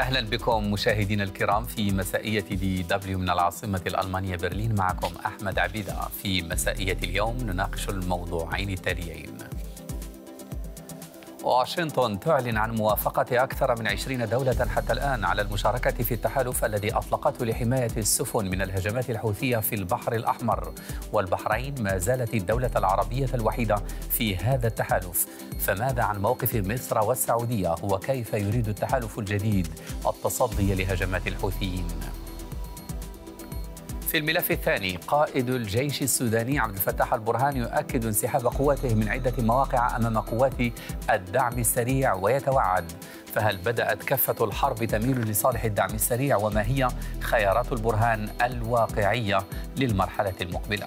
اهلا بكم مشاهدينا الكرام في مسائيه دي دبليو من العاصمه الالمانيه برلين معكم احمد عبيده في مسائيه اليوم نناقش الموضوعين التاليين واشنطن تعلن عن موافقة أكثر من 20 دولة حتى الآن على المشاركة في التحالف الذي أطلقته لحماية السفن من الهجمات الحوثية في البحر الأحمر والبحرين ما زالت الدولة العربية الوحيدة في هذا التحالف فماذا عن موقف مصر والسعودية وكيف يريد التحالف الجديد التصدي لهجمات الحوثيين؟ في الملف الثاني قائد الجيش السوداني عبد الفتاح البرهان يؤكد انسحاب قواته من عدة مواقع أمام قوات الدعم السريع ويتوعد فهل بدأت كفة الحرب تميل لصالح الدعم السريع وما هي خيارات البرهان الواقعية للمرحلة المقبلة؟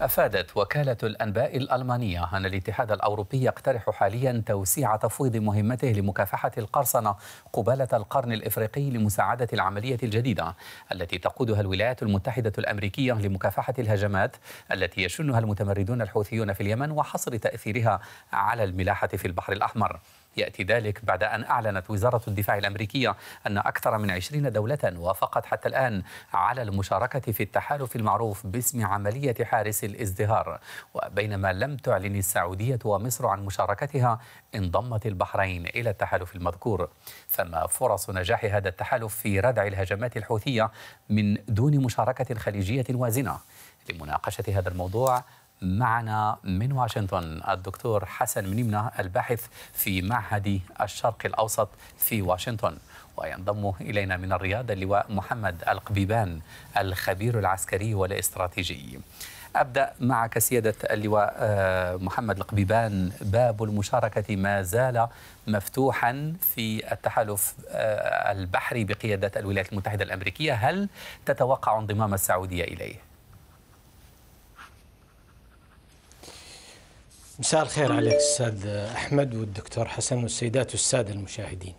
أفادت وكالة الأنباء الألمانية أن الاتحاد الأوروبي يقترح حاليا توسيع تفويض مهمته لمكافحة القرصنة قبالة القرن الإفريقي لمساعدة العملية الجديدة التي تقودها الولايات المتحدة الأمريكية لمكافحة الهجمات التي يشنها المتمردون الحوثيون في اليمن وحصر تأثيرها على الملاحة في البحر الأحمر. يأتي ذلك بعد أن أعلنت وزارة الدفاع الأمريكية أن أكثر من 20 دولة وافقت حتى الآن على المشاركة في التحالف المعروف باسم عملية حارس الازدهار وبينما لم تعلن السعودية ومصر عن مشاركتها انضمت البحرين إلى التحالف المذكور فما فرص نجاح هذا التحالف في ردع الهجمات الحوثية من دون مشاركة خليجية وازنة لمناقشة هذا الموضوع معنا من واشنطن الدكتور حسن منيمنة الباحث في معهد الشرق الأوسط في واشنطن وينضم إلينا من الرياض اللواء محمد القبيبان الخبير العسكري والاستراتيجي أبدأ معك سيادة اللواء آه، محمد القبيبان باب المشاركة ما زال مفتوحا في التحالف آه، البحري بقيادة الولايات المتحدة الأمريكية هل تتوقع انضمام السعودية إليه؟ مساء الخير عليك استاذ احمد والدكتور حسن والسيدات والساده المشاهدين.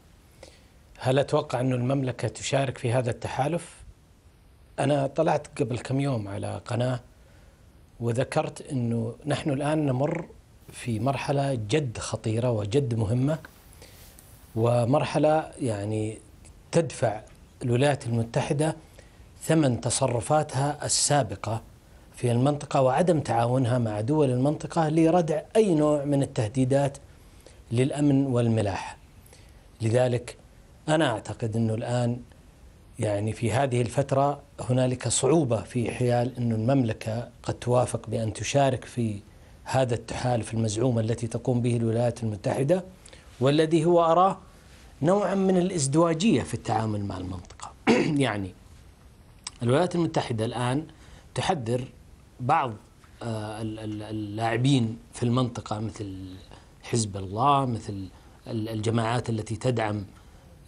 هل اتوقع انه المملكه تشارك في هذا التحالف؟ انا طلعت قبل كم يوم على قناه وذكرت انه نحن الان نمر في مرحله جد خطيره وجد مهمه ومرحله يعني تدفع الولايات المتحده ثمن تصرفاتها السابقه في المنطقة وعدم تعاونها مع دول المنطقة لردع أي نوع من التهديدات للأمن والملاحة لذلك أنا أعتقد أنه الآن يعني في هذه الفترة هنالك صعوبة في حيال أن المملكة قد توافق بأن تشارك في هذا التحالف المزعوم التي تقوم به الولايات المتحدة والذي هو أراه نوعا من الازدواجية في التعامل مع المنطقة يعني الولايات المتحدة الآن تحذر بعض آه، اللاعبين في المنطقة مثل حزب الله مثل الجماعات التي تدعم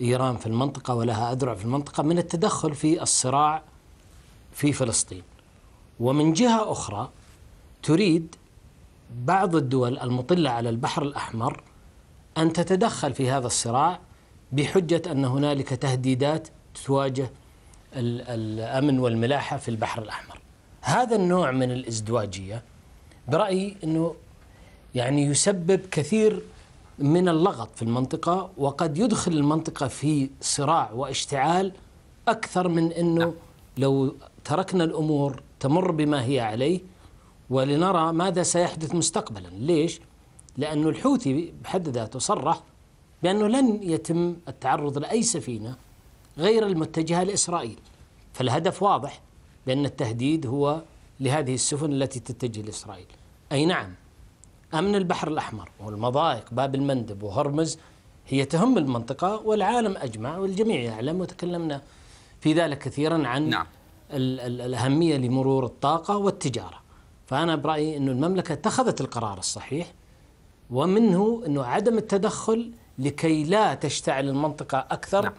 إيران في المنطقة ولها أذرع في المنطقة من التدخل في الصراع في فلسطين ومن جهة أخرى تريد بعض الدول المطلة على البحر الأحمر أن تتدخل في هذا الصراع بحجة أن هنالك تهديدات تواجه الأمن والملاحة في البحر الأحمر هذا النوع من الازدواجية برأيي أنه يعني يسبب كثير من اللغط في المنطقة وقد يدخل المنطقة في صراع واشتعال أكثر من أنه نعم. لو تركنا الأمور تمر بما هي عليه ولنرى ماذا سيحدث مستقبلا ليش؟ لأن الحوثي بحد ذاته صرح بأنه لن يتم التعرض لأي سفينة غير المتجهة لإسرائيل فالهدف واضح بأن التهديد هو لهذه السفن التي تتجه لإسرائيل أي نعم أمن البحر الأحمر والمضايق باب المندب وهرمز هي تهم المنطقة والعالم أجمع والجميع يعلم وتكلمنا في ذلك كثيرا عن نعم. ال ال الأهمية لمرور الطاقة والتجارة فأنا برأيي أن المملكة اتخذت القرار الصحيح ومنه أنه عدم التدخل لكي لا تشتعل المنطقة أكثر نعم.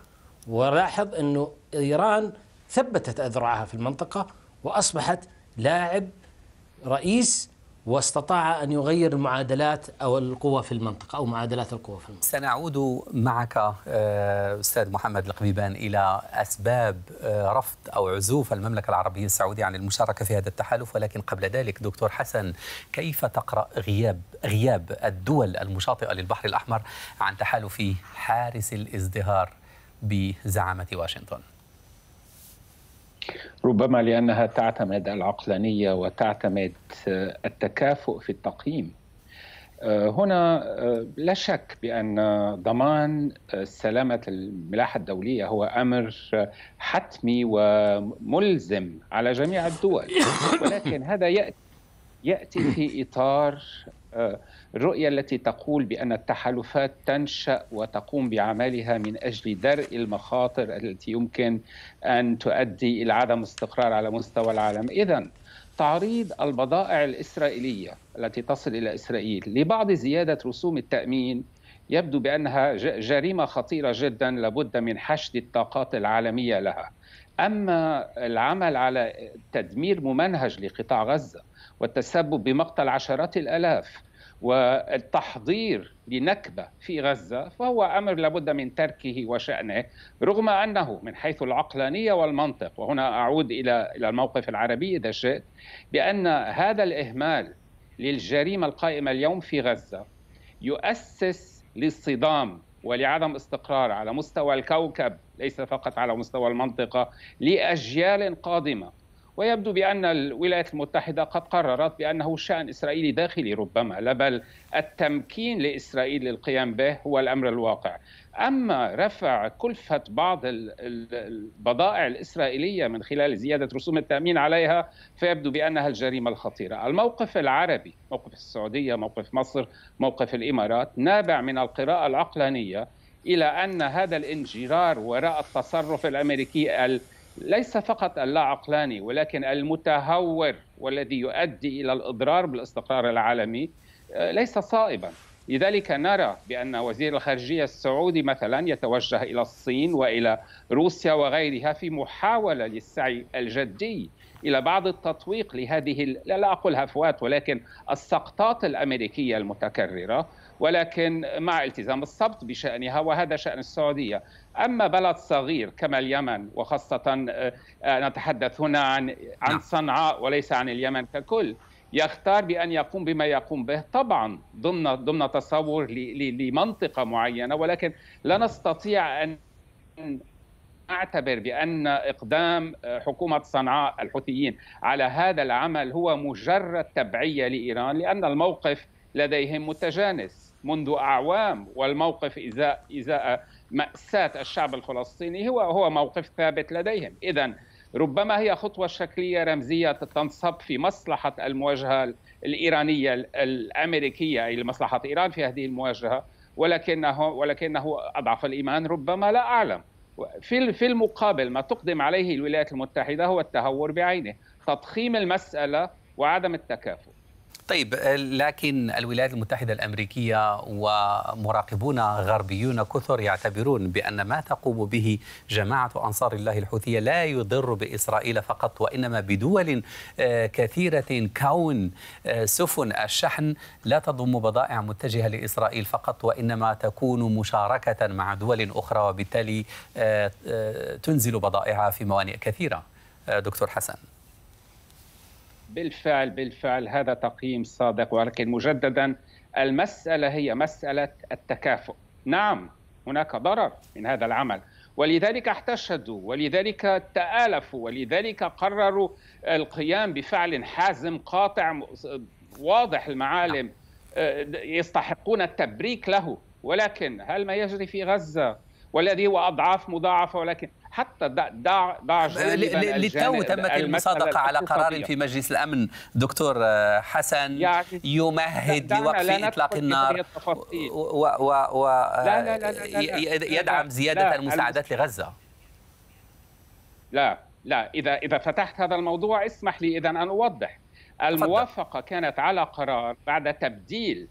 ولاحظ أنه إيران ثبتت أذرعها في المنطقة وأصبحت لاعب رئيس واستطاع أن يغير المعادلات أو القوى في المنطقة أو معادلات القوى في المنطقة سنعود معك آه، أستاذ محمد القبيبان إلى أسباب آه، رفض أو عزوف المملكة العربية السعودية عن المشاركة في هذا التحالف ولكن قبل ذلك دكتور حسن كيف تقرأ غياب غياب الدول المشاطئة للبحر الأحمر عن تحالف حارس الازدهار بزعامة واشنطن ربما لانها تعتمد العقلانيه وتعتمد آه، التكافؤ في التقييم آه، هنا آه، لا شك بان ضمان سلامه الملاحه الدوليه هو امر حتمي وملزم على جميع الدول ولكن هذا ياتي ياتي في اطار الرؤية التي تقول بأن التحالفات تنشأ وتقوم بعملها من أجل درء المخاطر التي يمكن أن تؤدي إلى عدم استقرار على مستوى العالم إذا تعريض البضائع الإسرائيلية التي تصل إلى إسرائيل لبعض زيادة رسوم التأمين يبدو بأنها جريمة خطيرة جدا لابد من حشد الطاقات العالمية لها أما العمل على تدمير ممنهج لقطاع غزة والتسبب بمقتل عشرات الآلاف والتحضير لنكبة في غزة فهو أمر لابد من تركه وشأنه رغم أنه من حيث العقلانية والمنطق وهنا أعود إلى إلى الموقف العربي إذا شئت بأن هذا الإهمال للجريمة القائمة اليوم في غزة يؤسس للصدام ولعدم استقرار على مستوى الكوكب ليس فقط على مستوى المنطقة لأجيال قادمة ويبدو بأن الولايات المتحدة قد قررت بأنه شأن إسرائيلي داخلي ربما لا بل التمكين لإسرائيل للقيام به هو الأمر الواقع أما رفع كلفة بعض البضائع الإسرائيلية من خلال زيادة رسوم التأمين عليها فيبدو بأنها الجريمة الخطيرة الموقف العربي موقف السعودية موقف مصر موقف الإمارات نابع من القراءة العقلانية إلى أن هذا الانجرار وراء التصرف الأمريكي ليس فقط اللا عقلاني ولكن المتهور والذي يؤدي الى الاضرار بالاستقرار العالمي آه، ليس صائبا لذلك نرى بان وزير الخارجيه السعودي مثلا يتوجه الى الصين والى روسيا وغيرها في محاوله للسعي الجدي الى بعض التطويق لهذه لا اقول هفوات ولكن السقطات الامريكيه المتكرره ولكن مع التزام الصبت بشأنها وهذا شأن السعودية أما بلد صغير كما اليمن وخاصة آه، نتحدث هنا عن عن نعم. صنعاء وليس عن اليمن ككل يختار بأن يقوم بما يقوم به طبعا ضمن ضمن تصور لمنطقة معينة ولكن لا نستطيع أن أعتبر بأن إقدام آه، حكومة صنعاء الحوثيين على هذا العمل هو مجرد تبعية لإيران لأن الموقف لديهم متجانس منذ أعوام والموقف إزاء, إزاء مأساة الشعب الفلسطيني هو هو موقف ثابت لديهم إذا ربما هي خطوة شكلية رمزية تنصب في مصلحة المواجهة الإيرانية الأمريكية أي لمصلحة إيران في هذه المواجهة ولكنه ولكنه أضعف الإيمان ربما لا أعلم في في المقابل ما تقدم عليه الولايات المتحدة هو التهور بعينه تضخيم المسألة وعدم التكافؤ طيب لكن الولايات المتحدة الأمريكية ومراقبون غربيون كثر يعتبرون بأن ما تقوم به جماعة أنصار الله الحوثية لا يضر بإسرائيل فقط وإنما بدول آه، كثيرة كون آه، سفن الشحن لا تضم بضائع متجهة لإسرائيل فقط وإنما تكون مشاركة مع دول أخرى وبالتالي آه، تنزل بضائعها في موانئ كثيرة دكتور حسن بالفعل بالفعل هذا تقييم صادق ولكن مجددا المسألة هي مسألة التكافؤ نعم هناك ضرر من هذا العمل ولذلك احتشدوا ولذلك تآلفوا ولذلك قرروا القيام بفعل حازم قاطع واضح المعالم آه، يستحقون التبريك له ولكن هل ما يجري في غزة والذي هو أضعاف مضاعفة ولكن حتى دع دع للتو تمت المصادقه على قرار في مجلس الامن دكتور آه، حسن يمهد لوقف اطلاق النار ويدعم زياده المساعدات لغزه لا لا اذا اذا فتحت هذا الموضوع اسمح لي اذا ان اوضح الموافقه كانت على قرار بعد تبديل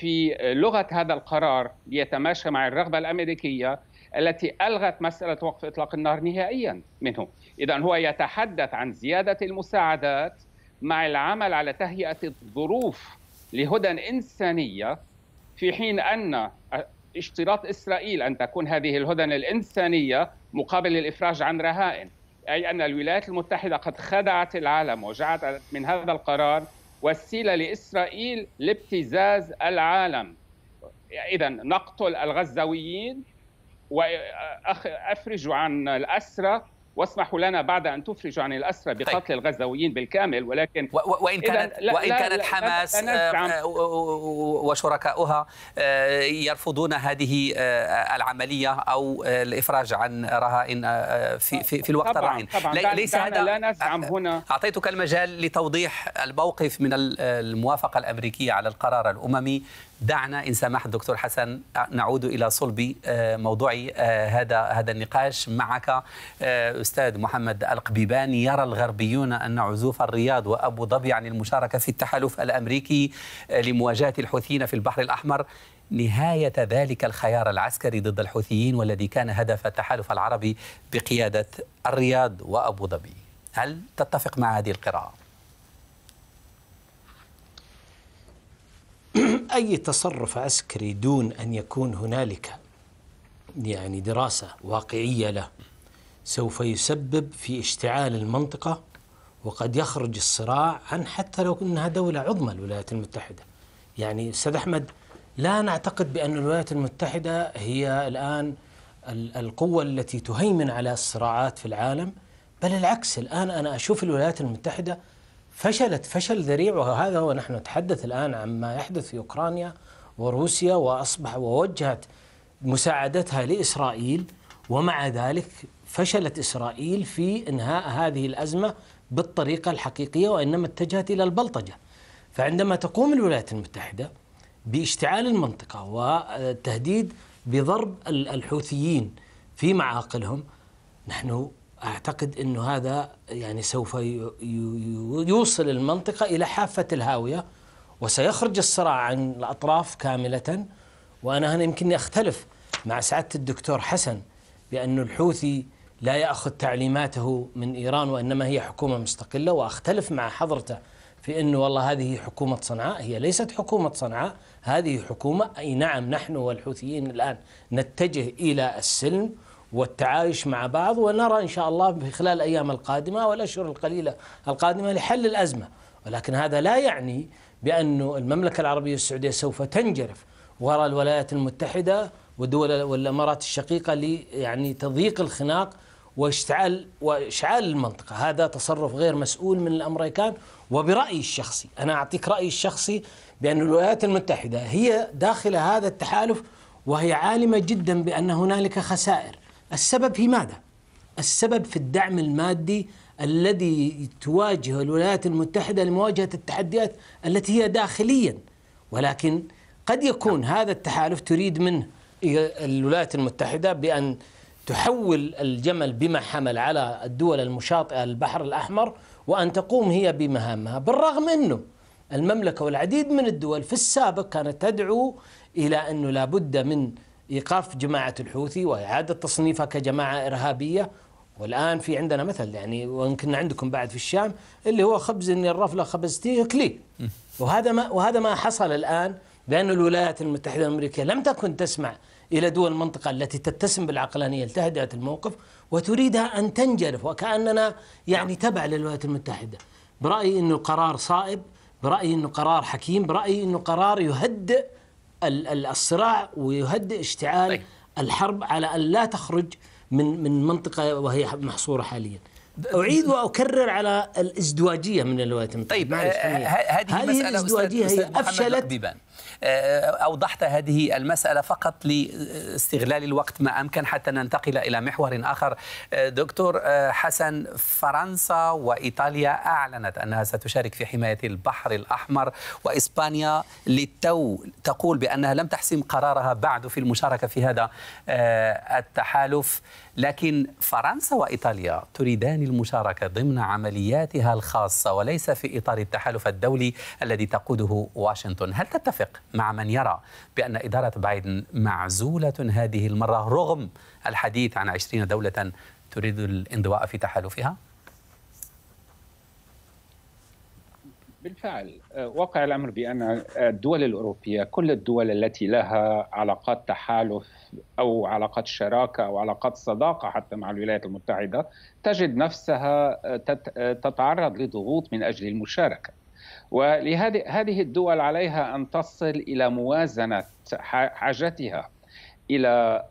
في لغه هذا القرار ليتماشى مع الرغبه الامريكيه التي ألغت مسألة وقف إطلاق النار نهائيا منه إذا هو يتحدث عن زيادة المساعدات مع العمل على تهيئة الظروف لهدى إنسانية في حين أن اشتراط إسرائيل أن تكون هذه الهدن الإنسانية مقابل الإفراج عن رهائن أي أن الولايات المتحدة قد خدعت العالم وجعلت من هذا القرار وسيله لاسرائيل لابتزاز العالم اذا نقتل الغزاويين وافرجوا عن الاسرى واسمحوا لنا بعد ان تفرجوا عن الاسرى طيب. بقتل طيب. الغزاويين بالكامل ولكن وان كانت لا وان كانت لا حماس لا آه، آه، يرفضون هذه آه، العمليه او الافراج عن رهائن في في, في الوقت طبعًا الراهن طبعًا ليس هذا لا نزعم هنا اعطيتك المجال لتوضيح الموقف من الموافقه الامريكيه على القرار الاممي دعنا إن سمح الدكتور حسن نعود إلى صلب آه، موضوع آه، هذا هذا النقاش معك آه، أستاذ محمد القبيبان يرى الغربيون أن عزوف الرياض وأبو ظبي عن المشاركة في التحالف الأمريكي لمواجهة الحوثيين في البحر الأحمر نهاية ذلك الخيار العسكري ضد الحوثيين والذي كان هدف التحالف العربي بقيادة الرياض وأبو ظبي هل تتفق مع هذه القراءة؟ أي تصرف عسكري دون أن يكون هنالك يعني دراسة واقعية له سوف يسبب في اشتعال المنطقة وقد يخرج الصراع عن حتى لو أنها دولة عظمى الولايات المتحدة يعني أستاذ أحمد لا نعتقد بأن الولايات المتحدة هي الآن القوة التي تهيمن على الصراعات في العالم بل العكس الآن أنا أشوف الولايات المتحدة فشلت فشل ذريع وهذا هو نحن نتحدث الآن عما يحدث في أوكرانيا وروسيا وأصبح ووجهت مساعدتها لإسرائيل ومع ذلك فشلت إسرائيل في إنهاء هذه الأزمة بالطريقة الحقيقية وإنما اتجهت إلى البلطجة فعندما تقوم الولايات المتحدة باشتعال المنطقة والتهديد بضرب الحوثيين في معاقلهم نحن أعتقد أنه هذا يعني سوف يوصل المنطقة إلى حافة الهاوية وسيخرج الصراع عن الأطراف كاملة وأنا هنا يمكنني أختلف مع سعادة الدكتور حسن بأن الحوثي لا يأخذ تعليماته من إيران وإنما هي حكومة مستقلة وأختلف مع حضرته في أنه والله هذه حكومة صنعاء هي ليست حكومة صنعاء هذه حكومة أي نعم نحن والحوثيين الآن نتجه إلى السلم والتعايش مع بعض ونرى إن شاء الله في خلال الأيام القادمة والأشهر القليلة القادمة لحل الأزمة ولكن هذا لا يعني بأن المملكة العربية السعودية سوف تنجرف وراء الولايات المتحدة ودول والامارات الشقيقه لي يعني تضييق الخناق واشتعال واشعال المنطقه، هذا تصرف غير مسؤول من الامريكان وبرايي الشخصي، انا اعطيك رايي الشخصي بان الولايات المتحده هي داخل هذا التحالف وهي عالمه جدا بان هنالك خسائر السبب في ماذا؟ السبب في الدعم المادي الذي تواجه الولايات المتحدة لمواجهة التحديات التي هي داخليا ولكن قد يكون هذا التحالف تريد منه الولايات المتحدة بأن تحول الجمل بما حمل على الدول المشاطئة للبحر الأحمر وأن تقوم هي بمهامها بالرغم أنه المملكة والعديد من الدول في السابق كانت تدعو إلى أنه لابد من ايقاف جماعه الحوثي واعاده تصنيفها كجماعه ارهابيه والان في عندنا مثل يعني وان كنا عندكم بعد في الشام اللي هو خبز ان الرفله خبزتيه اكلي وهذا ما وهذا ما حصل الان بان الولايات المتحده الامريكيه لم تكن تسمع الى دول المنطقه التي تتسم بالعقلانيه التهدئه الموقف وتريدها ان تنجرف وكاننا يعني نعم. تبع للولايات المتحده برايي انه قرار صائب برايي انه قرار حكيم برايي انه قرار يهدئ الصراع ويهدئ اشتعال طيب. الحرب على ان لا تخرج من من منطقه وهي محصوره حاليا. اعيد واكرر على الازدواجيه من الولايات المتحده. طيب آه، هذه هذه المساله الازدواجيه هي افشلت آه، أوضحت هذه المسألة فقط لاستغلال الوقت ما أمكن حتى ننتقل إلى محور آخر آه، دكتور آه، حسن فرنسا وإيطاليا أعلنت أنها ستشارك في حماية البحر الأحمر وإسبانيا للتو تقول بأنها لم تحسم قرارها بعد في المشاركة في هذا التحالف لكن فرنسا وايطاليا تريدان المشاركه ضمن عملياتها الخاصه وليس في اطار التحالف الدولي الذي تقوده واشنطن، هل تتفق مع من يرى بان اداره بايدن معزوله هذه المره رغم الحديث عن 20 دوله تريد الانضواء في تحالفها؟ بالفعل آه، واقع الامر بان آه، الدول الاوروبيه كل الدول التي لها علاقات تحالف او علاقات شراكه او علاقات صداقه حتى مع الولايات المتحده تجد نفسها آه، تتعرض لضغوط من اجل المشاركه ولهذه هذه الدول عليها ان تصل الى موازنه حاجتها الى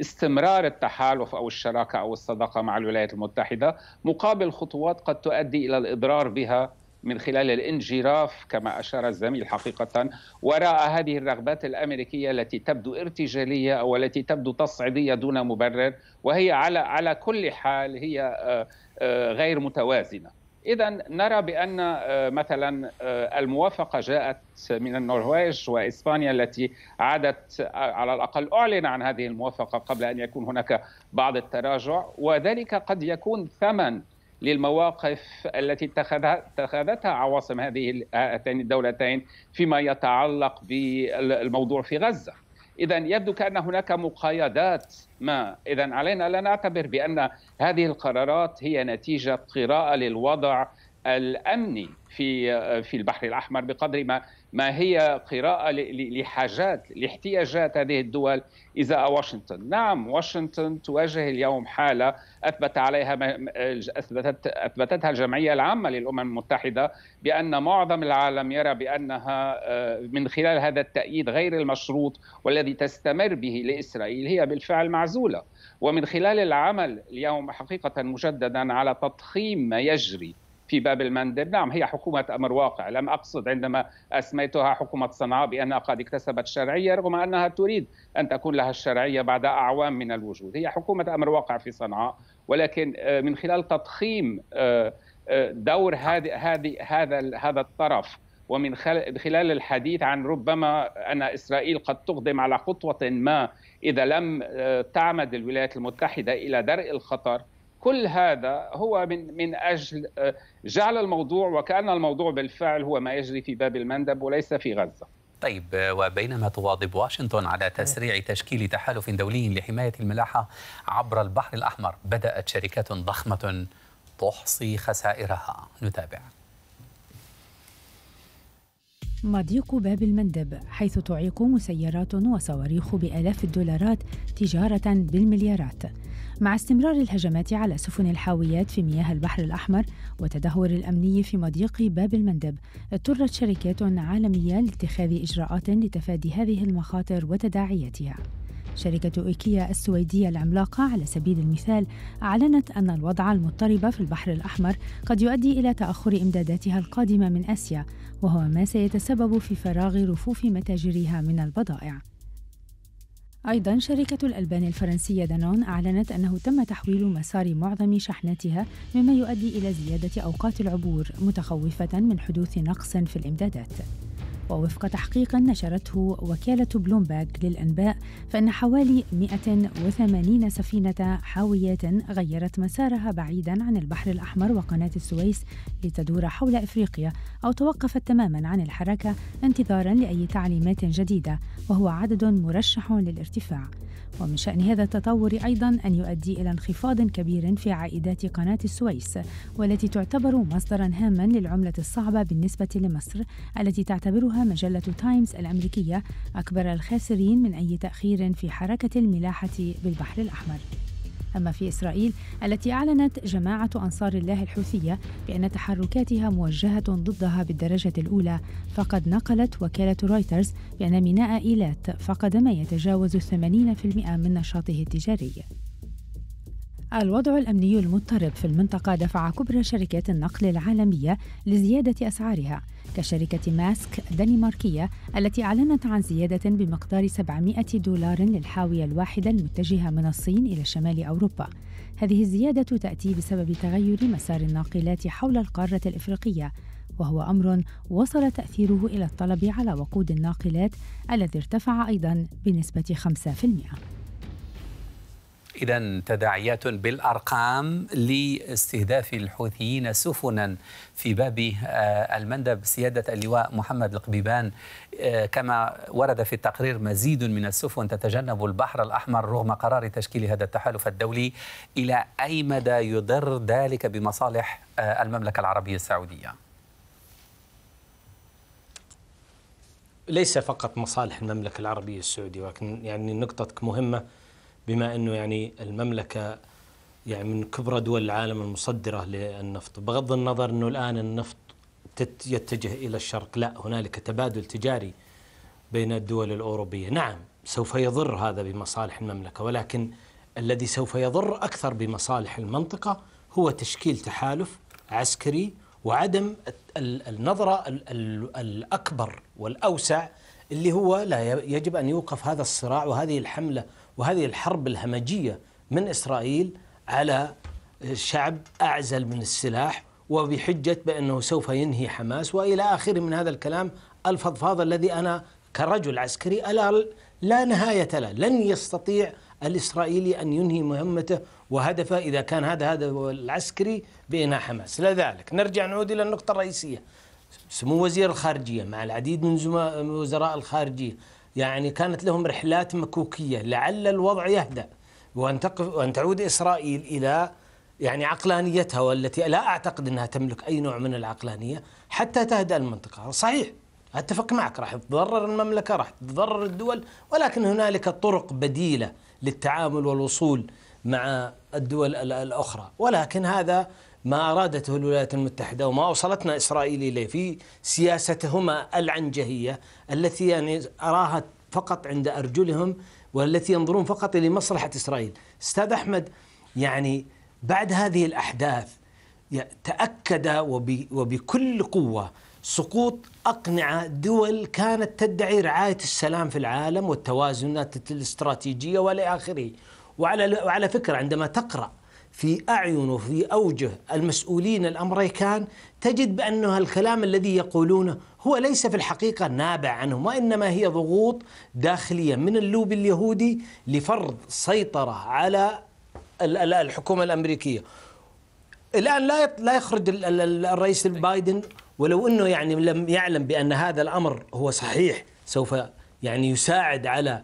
استمرار التحالف او الشراكه او الصداقه مع الولايات المتحده مقابل خطوات قد تؤدي الى الاضرار بها من خلال الانجراف كما أشار الزميل حقيقة وراء هذه الرغبات الأمريكية التي تبدو ارتجالية أو التي تبدو تصعيدية دون مبرر وهي على على كل حال هي آه، آه، غير متوازنة إذا نرى بأن آه، مثلا الموافقة جاءت من النرويج وإسبانيا التي عادت على الأقل أعلن عن هذه الموافقة قبل أن يكون هناك بعض التراجع وذلك قد يكون ثمن للمواقف التي اتخذها اتخذتها عواصم هذه هاتين الدولتين فيما يتعلق بالموضوع في غزه. اذا يبدو كان هناك مقايضات ما، اذا علينا لا نعتبر بان هذه القرارات هي نتيجه قراءه للوضع الامني في في البحر الاحمر بقدر ما ما هي قراءة لحاجات لاحتياجات هذه الدول إذا واشنطن نعم واشنطن تواجه اليوم حالة أثبت عليها أثبتت أثبتتها الجمعية العامة للأمم المتحدة بأن معظم العالم يرى بأنها آه، من خلال هذا التأييد غير المشروط والذي تستمر به لإسرائيل هي بالفعل معزولة ومن خلال العمل اليوم حقيقة مجددا على تضخيم ما يجري في باب المندب نعم هي حكومة أمر واقع لم أقصد عندما أسميتها حكومة صنعاء بأنها قد اكتسبت شرعية رغم أنها تريد أن تكون لها الشرعية بعد أعوام من الوجود هي حكومة أمر واقع في صنعاء ولكن آه، من خلال تضخيم آه، آه، دور هذه هذه هذا هذا الطرف ومن خلال الحديث عن ربما ان اسرائيل قد تقدم على خطوه ما اذا لم تعمد الولايات المتحده الى درء الخطر كل هذا هو من من اجل آه، جعل الموضوع وكان الموضوع بالفعل هو ما يجري في باب المندب وليس في غزه. طيب آه، وبينما تواظب واشنطن على تسريع تشكيل تحالف دولي لحمايه الملاحه عبر البحر الاحمر، بدات شركات ضخمه تحصي خسائرها، نتابع. مضيق باب المندب حيث تعيق مسيرات وصواريخ بالاف الدولارات تجاره بالمليارات. مع استمرار الهجمات على سفن الحاويات في مياه البحر الأحمر وتدهور الأمني في مضيق باب المندب اضطرت شركات عالمية لاتخاذ إجراءات لتفادي هذه المخاطر وتداعياتها شركة إيكيا السويدية العملاقة على سبيل المثال أعلنت أن الوضع المضطرب في البحر الأحمر قد يؤدي إلى تأخر إمداداتها القادمة من آسيا وهو ما سيتسبب في فراغ رفوف متاجرها من البضائع أيضا شركة الألبان الفرنسية دانون أعلنت أنه تم تحويل مسار معظم شحناتها مما يؤدي إلى زيادة أوقات العبور متخوفة من حدوث نقص في الإمدادات ووفق تحقيق نشرته وكالة بلومباك للأنباء فإن حوالي 180 سفينة حاويات غيرت مسارها بعيدا عن البحر الأحمر وقناة السويس لتدور حول إفريقيا أو توقفت تماما عن الحركة انتظارا لأي تعليمات جديدة وهو عدد مرشح للارتفاع ومن شأن هذا التطور أيضا أن يؤدي إلى انخفاض كبير في عائدات قناة السويس والتي تعتبر مصدرا هاما للعملة الصعبة بالنسبة لمصر التي تعتبرها تؤكدها مجلة تايمز الأمريكية أكبر الخاسرين من أي تأخير في حركة الملاحة بالبحر الأحمر. أما في إسرائيل التي أعلنت جماعة أنصار الله الحوثية بأن تحركاتها موجهة ضدها بالدرجة الأولى فقد نقلت وكالة رويترز بأن ميناء إيلات فقد ما يتجاوز 80% من نشاطه التجاري الوضع الأمني المضطرب في المنطقة دفع كبرى شركات النقل العالمية لزيادة أسعارها كشركة ماسك الدنماركية التي أعلنت عن زيادة بمقدار 700 دولار للحاوية الواحدة المتجهة من الصين إلى شمال أوروبا هذه الزيادة تأتي بسبب تغير مسار الناقلات حول القارة الإفريقية وهو أمر وصل تأثيره إلى الطلب على وقود الناقلات الذي ارتفع أيضا بنسبة 5%. إذا تداعيات بالأرقام لاستهداف الحوثيين سفنا في باب آه، المندب سيادة اللواء محمد القبيبان آه، كما ورد في التقرير مزيد من السفن تتجنب البحر الأحمر رغم قرار تشكيل هذا التحالف الدولي إلى أي مدى يضر ذلك بمصالح آه، المملكة العربية السعودية؟ ليس فقط مصالح المملكة العربية السعودية ولكن يعني نقطتك مهمة بما انه يعني المملكه يعني من كبرى دول العالم المصدره للنفط بغض النظر انه الان النفط يتجه الى الشرق لا هنالك تبادل تجاري بين الدول الاوروبيه نعم سوف يضر هذا بمصالح المملكه ولكن الذي سوف يضر اكثر بمصالح المنطقه هو تشكيل تحالف عسكري وعدم النظره الاكبر والاوسع اللي هو لا يجب ان يوقف هذا الصراع وهذه الحمله وهذه الحرب الهمجية من إسرائيل على شعب أعزل من السلاح وبحجة بأنه سوف ينهي حماس وإلى آخره من هذا الكلام الفضفاض الذي أنا كرجل عسكري ألا لا نهاية له لن يستطيع الإسرائيلي أن ينهي مهمته وهدفه إذا كان هذا هدفه العسكري بإنهاء حماس لذلك نرجع نعود إلى النقطة الرئيسية سمو وزير الخارجية مع العديد من وزراء الخارجية يعني كانت لهم رحلات مكوكية لعل الوضع يهدأ وأن, تقف وأن تعود إسرائيل إلى يعني عقلانيتها والتي لا أعتقد أنها تملك أي نوع من العقلانية حتى تهدأ المنطقة صحيح أتفق معك راح تتضرر المملكة راح تتضرر الدول ولكن هنالك طرق بديلة للتعامل والوصول مع الدول الأخرى ولكن هذا ما أرادته الولايات المتحدة وما أوصلتنا إسرائيل إليه في سياستهما العنجهية التي يعني أراها فقط عند أرجلهم والتي ينظرون فقط إلى مصلحة إسرائيل أستاذ أحمد يعني بعد هذه الأحداث تأكد وبكل قوة سقوط أقنعة دول كانت تدعي رعاية السلام في العالم والتوازنات الاستراتيجية وإلى آخره وعلى, وعلى فكرة عندما تقرأ في أعين وفي أوجه المسؤولين الأمريكان تجد بأن الكلام الذي يقولونه هو ليس في الحقيقة نابع عنهم وإنما هي ضغوط داخلية من اللوب اليهودي لفرض سيطرة على الحكومة الأمريكية الآن لا لا يخرج الرئيس بايدن ولو أنه يعني لم يعلم بأن هذا الأمر هو صحيح سوف يعني يساعد على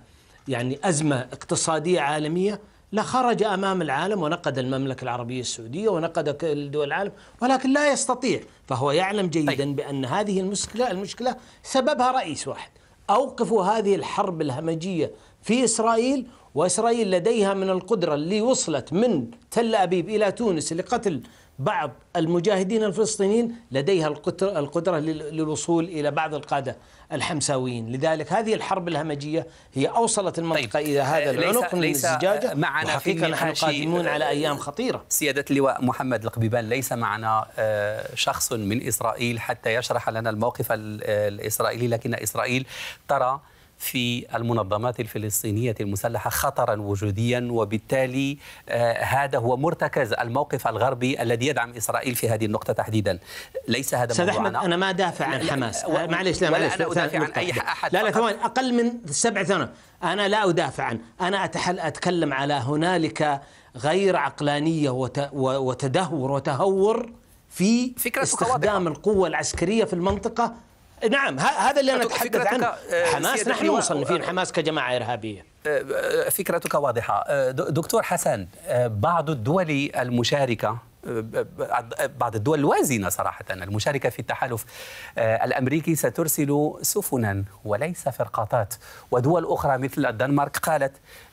يعني أزمة اقتصادية عالمية لخرج امام العالم ونقد المملكه العربيه السعوديه ونقد دول العالم ولكن لا يستطيع فهو يعلم جيدا طيب. بان هذه المشكله المشكله سببها رئيس واحد اوقفوا هذه الحرب الهمجيه في اسرائيل واسرائيل لديها من القدره اللي وصلت من تل ابيب الى تونس لقتل بعض المجاهدين الفلسطينيين لديها القدرة للوصول إلى بعض القادة الحمساويين لذلك هذه الحرب الهمجية هي أوصلت المنطقة طيب. إلى هذا آه، العنق من ليس الزجاجة معنا وحقيقة نحن قادمون على آه، أيام خطيرة سيادة اللواء محمد القبيبان ليس معنا آه، شخص من إسرائيل حتى يشرح لنا الموقف الإسرائيلي لكن إسرائيل ترى في المنظمات الفلسطينية المسلحة خطرا وجوديا وبالتالي آه، هذا هو مرتكز الموقف الغربي الذي يدعم إسرائيل في هذه النقطة تحديدا ليس هذا استاذ احمد انا ما دافع عن حماس آه، معلش لا معلش لا ادافع عن اي احد لا لا ثواني اقل من سبع ثواني انا لا ادافع عن انا أتحل اتكلم على هنالك غير عقلانيه وتدهور وتهور في فكرة استخدام القوة العسكرية في المنطقة نعم هذا اللي انا اتحدث عنه آه، حماس نحن مصنفين حماس كجماعه ارهابيه آه، آه، فكرتك واضحه دكتور حسن بعض الدول المشاركه بعض الدول الوازنه صراحه المشاركه في التحالف الامريكي سترسل سفنا وليس فرقاطات ودول اخرى مثل الدنمارك قالت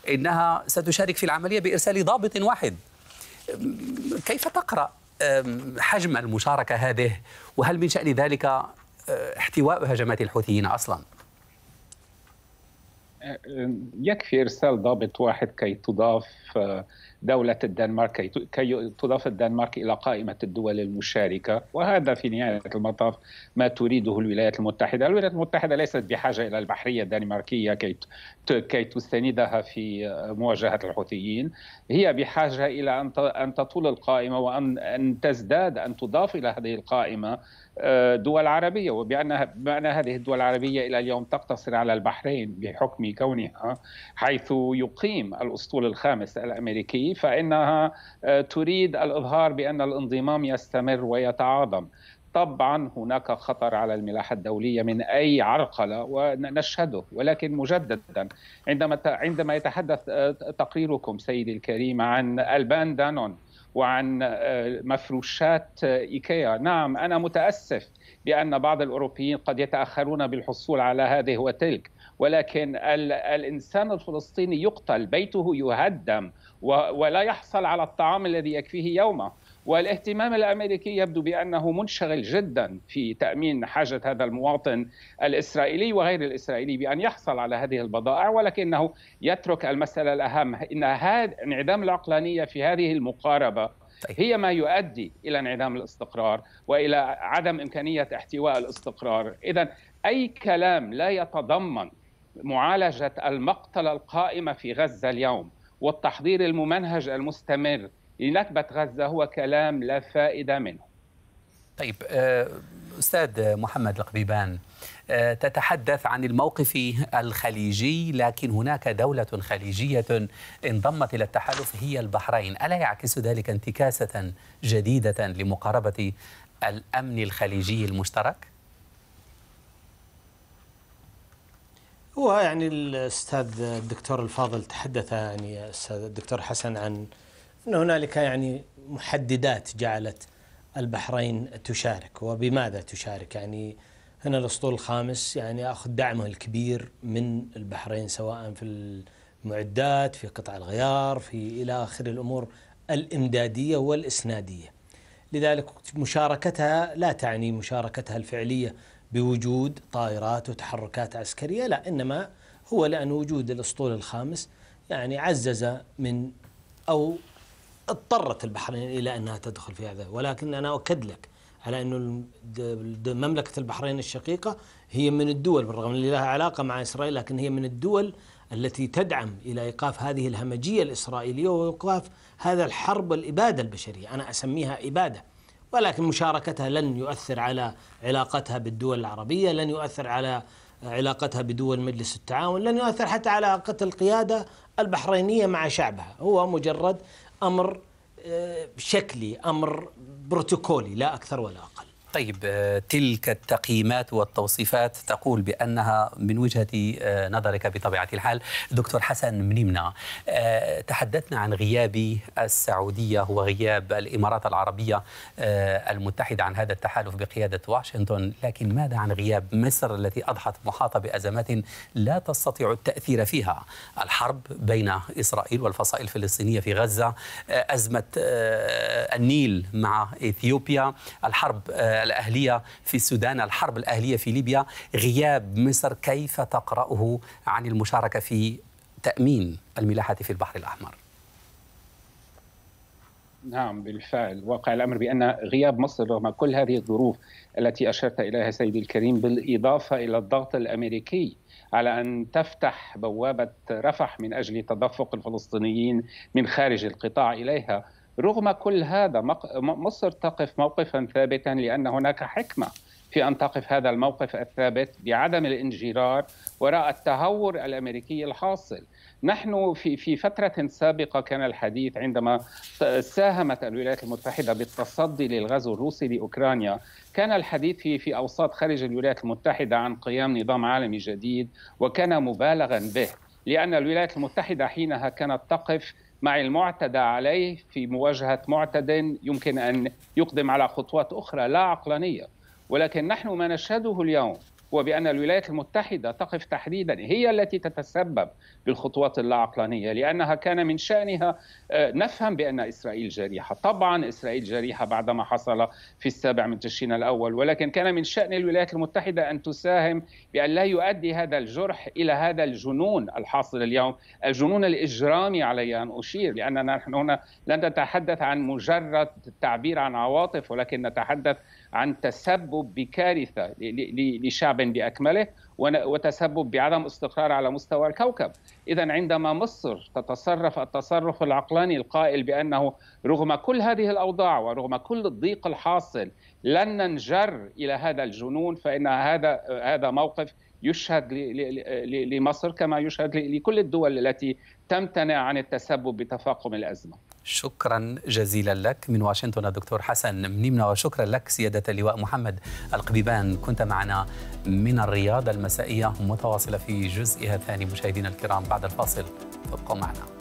انها ستشارك في العمليه بارسال ضابط واحد كيف تقرا حجم المشاركه هذه وهل من شان ذلك آه، احتواء هجمات الحوثيين اصلا؟ آه، يكفي ارسال ضابط واحد كي تضاف آه، دوله الدنمارك كي تضاف الدنمارك الى قائمه الدول المشاركه وهذا في نهايه المطاف ما تريده الولايات المتحده، الولايات المتحده ليست بحاجه الى البحريه الدنماركيه كي كي تستندها في مواجهه الحوثيين، هي بحاجه الى ان ان تطول القائمه وان ان تزداد ان تضاف الى هذه القائمه دول عربيه وبانها بان هذه الدول العربيه الى اليوم تقتصر على البحرين بحكم كونها حيث يقيم الاسطول الخامس الامريكي فانها آه، تريد الاظهار بان الانضمام يستمر ويتعاظم طبعا هناك خطر على الملاحه الدوليه من اي عرقله ونشهده ولكن مجددا عندما عندما يتحدث آه، تقريركم سيدي الكريم عن البان دانون وعن آه، مفروشات آه، ايكيا نعم انا متاسف بان بعض الاوروبيين قد يتاخرون بالحصول على هذه وتلك ولكن الانسان الفلسطيني يقتل بيته يهدم ولا يحصل على الطعام الذي يكفيه يومه والاهتمام الامريكي يبدو بانه منشغل جدا في تامين حاجه هذا المواطن الاسرائيلي وغير الاسرائيلي بان يحصل على هذه البضائع ولكنه يترك المساله الاهم ان هذا انعدام العقلانيه في هذه المقاربه طيب. هي ما يؤدي الى انعدام الاستقرار والى عدم امكانيه احتواء الاستقرار اذا اي كلام لا يتضمن معالجه المقتله القائمه في غزه اليوم والتحضير الممنهج المستمر لنكبة غزة هو كلام لا فائدة منه طيب آه، أستاذ محمد القبيبان آه، تتحدث عن الموقف الخليجي لكن هناك دولة خليجية انضمت إلى التحالف هي البحرين ألا يعكس ذلك انتكاسة جديدة لمقاربة الأمن الخليجي المشترك؟ هو يعني الأستاذ الدكتور الفاضل تحدث يعني الدكتور حسن عن أن هنالك يعني محددات جعلت البحرين تشارك وبماذا تشارك يعني هنا الاسطول الخامس يعني ياخذ دعمه الكبير من البحرين سواء في المعدات في قطع الغيار في الى اخر الامور الامداديه والاسناديه. لذلك مشاركتها لا تعني مشاركتها الفعليه بوجود طائرات وتحركات عسكريه لا انما هو لان وجود الاسطول الخامس يعني عزز من او اضطرت البحرين إلى أنها تدخل في هذا ولكن أنا أؤكد لك على أن مملكة البحرين الشقيقة هي من الدول بالرغم أن لها علاقة مع إسرائيل لكن هي من الدول التي تدعم إلى إيقاف هذه الهمجية الإسرائيلية وإيقاف هذا الحرب الإبادة البشرية أنا أسميها إبادة ولكن مشاركتها لن يؤثر على علاقتها بالدول العربية لن يؤثر على علاقتها بدول مجلس التعاون لن يؤثر حتى على علاقة القيادة البحرينية مع شعبها هو مجرد أمر آه، شكلي أمر بروتوكولي لا أكثر ولا أقل طيب آه، تلك التقييمات والتوصيفات تقول بأنها من وجهة آه، نظرك بطبيعة الحال دكتور حسن منيمنا آه، تحدثنا عن غياب السعودية وغياب الإمارات العربية المتحدة عن هذا التحالف بقيادة واشنطن لكن ماذا عن غياب مصر التي أضحت محاطة بأزمات لا تستطيع التأثير فيها الحرب بين إسرائيل والفصائل الفلسطينية في غزة أزمة النيل مع إثيوبيا الحرب الأهلية في السودان الحرب الأهلية في ليبيا غياب مصر كيف تقرأه عن المشاركة في تأمين الملاحة في البحر الأحمر نعم بالفعل واقع الامر بان غياب مصر رغم كل هذه الظروف التي اشرت اليها سيدي الكريم بالاضافه الى الضغط الامريكي على ان تفتح بوابه رفح من اجل تدفق الفلسطينيين من خارج القطاع اليها رغم كل هذا مصر تقف موقفا ثابتا لان هناك حكمه في ان تقف هذا الموقف الثابت بعدم الانجرار وراء التهور الامريكي الحاصل. نحن في في فتره سابقه كان الحديث عندما ساهمت الولايات المتحده بالتصدي للغزو الروسي لاوكرانيا، كان الحديث في في اوساط خارج الولايات المتحده عن قيام نظام عالمي جديد وكان مبالغا به، لان الولايات المتحده حينها كانت تقف مع المعتدى عليه في مواجهة معتد يمكن أن يقدم على خطوات أخرى لا عقلانية ولكن نحن ما نشهده اليوم وبأن الولايات المتحدة تقف تحديدا هي التي تتسبب بالخطوات اللاعقلانية لأنها كان من شأنها آه، نفهم بأن إسرائيل جريحة طبعا إسرائيل جريحة بعد ما حصل في السابع من تشرين الأول ولكن كان من شأن الولايات المتحدة أن تساهم بأن لا يؤدي هذا الجرح إلى هذا الجنون الحاصل اليوم الجنون الإجرامي علي أن أشير لأننا نحن هنا لن نتحدث عن مجرد تعبير عن عواطف ولكن نتحدث عن تسبب بكارثه لشعب باكمله وتسبب بعدم استقرار على مستوى الكوكب اذا عندما مصر تتصرف التصرف العقلاني القائل بانه رغم كل هذه الاوضاع ورغم كل الضيق الحاصل لن ننجر الى هذا الجنون فان هذا هذا موقف يشهد لمصر كما يشهد لكل الدول التي تمتنع عن التسبب بتفاقم الازمه شكرا جزيلا لك من واشنطن الدكتور حسن منيمنا وشكرا لك سيادة اللواء محمد القبيبان كنت معنا من الرياضة المسائية متواصلة في جزئها الثاني مشاهدينا الكرام بعد الفاصل ابقوا معنا